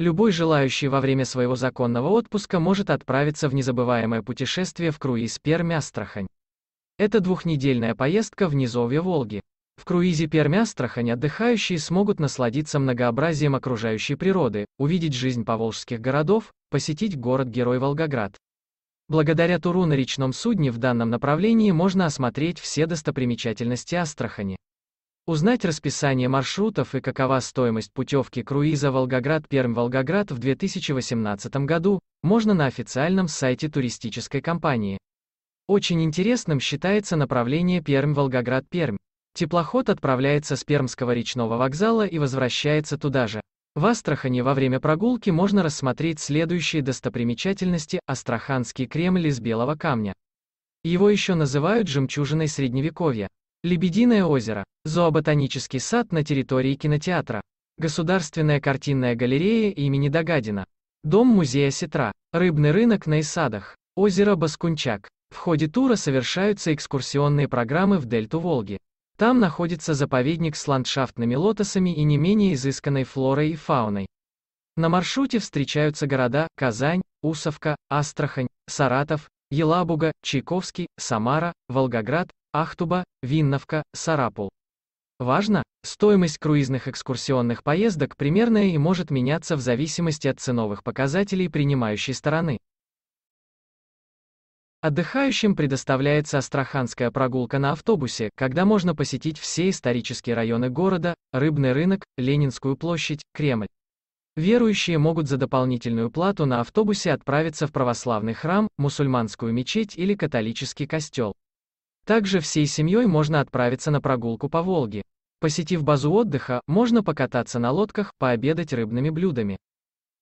Любой желающий во время своего законного отпуска может отправиться в незабываемое путешествие в круиз Пермь-Астрахань. Это двухнедельная поездка в низовье Волги. В круизе Пермь-Астрахань отдыхающие смогут насладиться многообразием окружающей природы, увидеть жизнь поволжских городов, посетить город-герой Волгоград. Благодаря туру на речном судне в данном направлении можно осмотреть все достопримечательности Астрахани. Узнать расписание маршрутов и какова стоимость путевки круиза Волгоград-Пермь-Волгоград в 2018 году можно на официальном сайте туристической компании. Очень интересным считается направление Пермь-Волгоград-Пермь. Теплоход отправляется с Пермского речного вокзала и возвращается туда же. В Астрахани во время прогулки можно рассмотреть следующие достопримечательности Астраханский Кремль из белого камня. Его еще называют жемчужиной Средневековья. Лебединое озеро. Зооботанический сад на территории кинотеатра. Государственная картинная галерея имени Дагадина. Дом музея Сетра. Рыбный рынок на Исадах. Озеро Баскунчак. В ходе тура совершаются экскурсионные программы в дельту Волги. Там находится заповедник с ландшафтными лотосами и не менее изысканной флорой и фауной. На маршруте встречаются города Казань, Усовка, Астрахань, Саратов, Елабуга, Чайковский, Самара, Волгоград, Ахтуба, Винновка, Сарапул. Важно, стоимость круизных экскурсионных поездок примерная и может меняться в зависимости от ценовых показателей принимающей стороны. Отдыхающим предоставляется астраханская прогулка на автобусе, когда можно посетить все исторические районы города, рыбный рынок, Ленинскую площадь, Кремль. Верующие могут за дополнительную плату на автобусе отправиться в православный храм, мусульманскую мечеть или католический костел. Также всей семьей можно отправиться на прогулку по Волге. Посетив базу отдыха, можно покататься на лодках, пообедать рыбными блюдами.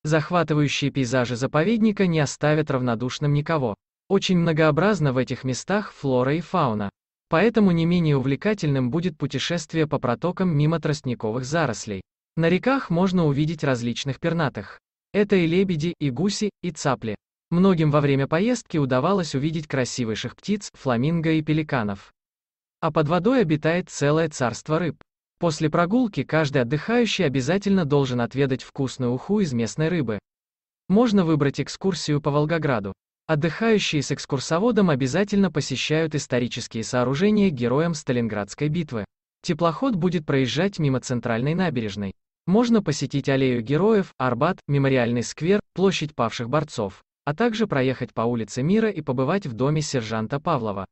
Захватывающие пейзажи заповедника не оставят равнодушным никого. Очень многообразна в этих местах флора и фауна. Поэтому не менее увлекательным будет путешествие по протокам мимо тростниковых зарослей. На реках можно увидеть различных пернатых. Это и лебеди, и гуси, и цапли. Многим во время поездки удавалось увидеть красивейших птиц, фламинго и пеликанов. А под водой обитает целое царство рыб. После прогулки каждый отдыхающий обязательно должен отведать вкусную уху из местной рыбы. Можно выбрать экскурсию по Волгограду. Отдыхающие с экскурсоводом обязательно посещают исторические сооружения героям Сталинградской битвы. Теплоход будет проезжать мимо центральной набережной. Можно посетить аллею героев, Арбат, мемориальный сквер, площадь павших борцов а также проехать по улице Мира и побывать в доме сержанта Павлова.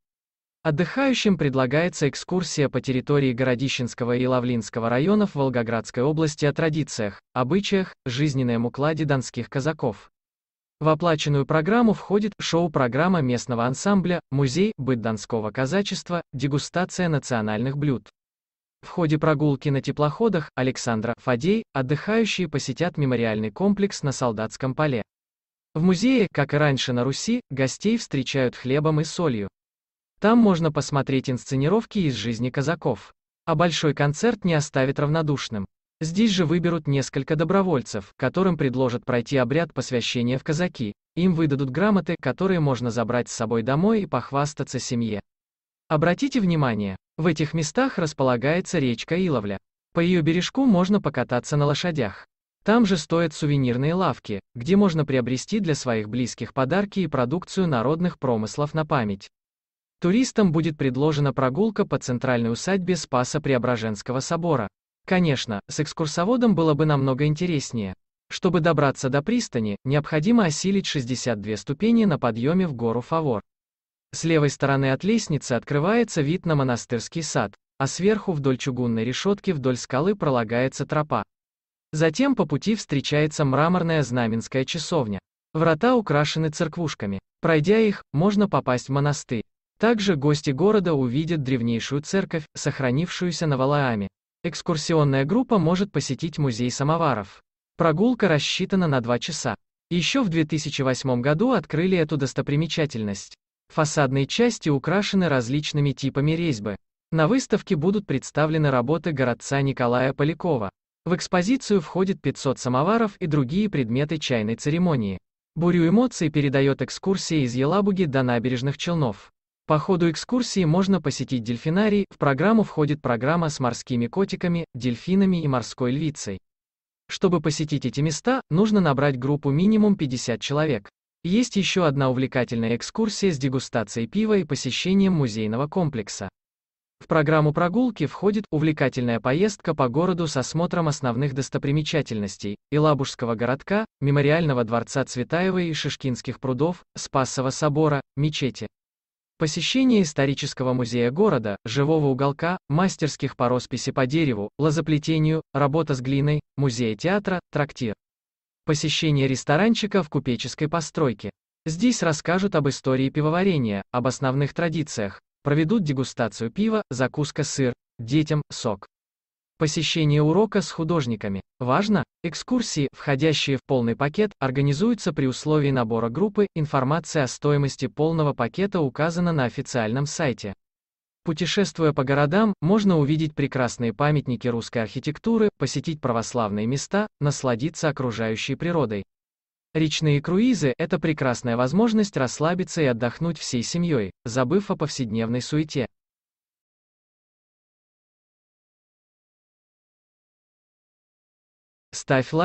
Отдыхающим предлагается экскурсия по территории Городищенского и Лавлинского районов Волгоградской области о традициях, обычаях, жизненном укладе донских казаков. В оплаченную программу входит шоу-программа местного ансамбля, музей, быт донского казачества, дегустация национальных блюд. В ходе прогулки на теплоходах Александра Фадей отдыхающие посетят мемориальный комплекс на Солдатском поле. В музее, как и раньше на Руси, гостей встречают хлебом и солью. Там можно посмотреть инсценировки из жизни казаков. А большой концерт не оставит равнодушным. Здесь же выберут несколько добровольцев, которым предложат пройти обряд посвящения в казаки. Им выдадут грамоты, которые можно забрать с собой домой и похвастаться семье. Обратите внимание, в этих местах располагается речка Иловля. По ее бережку можно покататься на лошадях. Там же стоят сувенирные лавки, где можно приобрести для своих близких подарки и продукцию народных промыслов на память. Туристам будет предложена прогулка по центральной усадьбе Спаса Преображенского собора. Конечно, с экскурсоводом было бы намного интереснее. Чтобы добраться до пристани, необходимо осилить 62 ступени на подъеме в гору Фавор. С левой стороны от лестницы открывается вид на монастырский сад, а сверху вдоль чугунной решетки вдоль скалы пролагается тропа. Затем по пути встречается мраморная знаменская часовня. Врата украшены церквушками. Пройдя их, можно попасть в монастырь. Также гости города увидят древнейшую церковь, сохранившуюся на Валааме. Экскурсионная группа может посетить музей самоваров. Прогулка рассчитана на 2 часа. Еще в 2008 году открыли эту достопримечательность. Фасадные части украшены различными типами резьбы. На выставке будут представлены работы городца Николая Полякова. В экспозицию входит 500 самоваров и другие предметы чайной церемонии. Бурю эмоций передает экскурсия из Елабуги до набережных Челнов. По ходу экскурсии можно посетить дельфинарий, в программу входит программа с морскими котиками, дельфинами и морской львицей. Чтобы посетить эти места, нужно набрать группу минимум 50 человек. Есть еще одна увлекательная экскурсия с дегустацией пива и посещением музейного комплекса. В программу прогулки входит увлекательная поездка по городу с осмотром основных достопримечательностей Елабужского городка, мемориального дворца Цветаевой и Шишкинских прудов, Спасова собора, мечети. Посещение исторического музея города, живого уголка, мастерских по росписи по дереву, лозоплетению, работа с глиной, музея театра, трактир. Посещение ресторанчика в купеческой постройке. Здесь расскажут об истории пивоварения, об основных традициях, Проведут дегустацию пива, закуска сыр, детям – сок. Посещение урока с художниками. Важно, экскурсии, входящие в полный пакет, организуются при условии набора группы, информация о стоимости полного пакета указана на официальном сайте. Путешествуя по городам, можно увидеть прекрасные памятники русской архитектуры, посетить православные места, насладиться окружающей природой. Речные круизы – это прекрасная возможность расслабиться и отдохнуть всей семьей, забыв о повседневной суете. Ставь лайк,